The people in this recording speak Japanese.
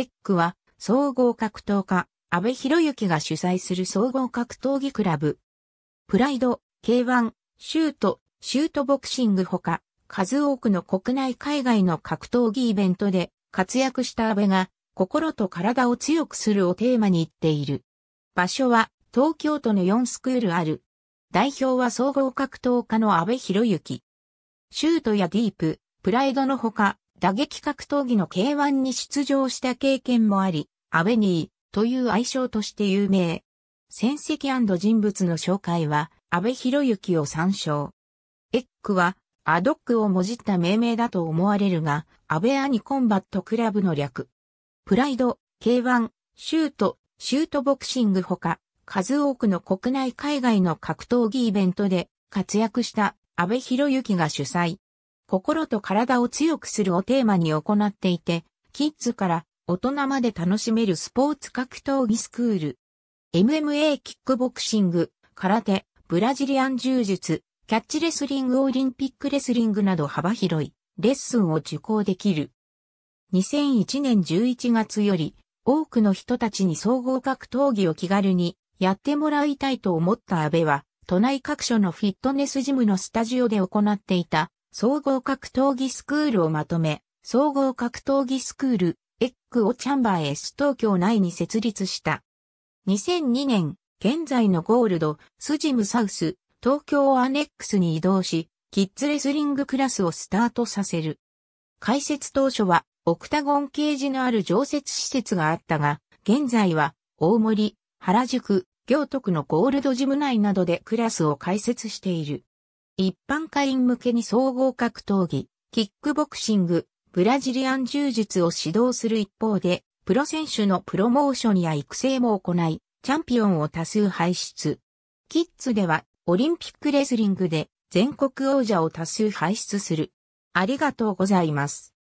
エッグは総合格闘家、安部博之が主催する総合格闘技クラブ。プライド、K1、シュート、シュートボクシングほか、数多くの国内海外の格闘技イベントで活躍した安部が、心と体を強くするをテーマに言っている。場所は東京都の4スクールある。代表は総合格闘家の安部博之。シュートやディープ、プライドのほか、打撃格闘技の K1 に出場した経験もあり、アベニーという愛称として有名。戦績人物の紹介は、安倍博之を参照。エックは、アドックをもじった命名だと思われるが、安倍アニコンバットクラブの略。プライド、K1、シュート、シュートボクシングほか、数多くの国内海外の格闘技イベントで活躍した安倍博之が主催。心と体を強くするをテーマに行っていて、キッズから大人まで楽しめるスポーツ格闘技スクール。MMA キックボクシング、空手、ブラジリアン柔術、キャッチレスリングオリンピックレスリングなど幅広いレッスンを受講できる。2001年11月より多くの人たちに総合格闘技を気軽にやってもらいたいと思った安倍は都内各所のフィットネスジムのスタジオで行っていた総合格闘技スクールをまとめ、総合格闘技スクール、エッグをチャンバー S 東京内に設立した。2002年、現在のゴールド、スジムサウス、東京アネックスに移動し、キッズレスリングクラスをスタートさせる。開設当初は、オクタゴンケージのある常設施設があったが、現在は、大森、原宿、行徳のゴールドジム内などでクラスを開設している。一般会員向けに総合格闘技、キックボクシング、ブラジリアン柔術を指導する一方で、プロ選手のプロモーションや育成も行い、チャンピオンを多数輩出。キッズでは、オリンピックレスリングで全国王者を多数輩出する。ありがとうございます。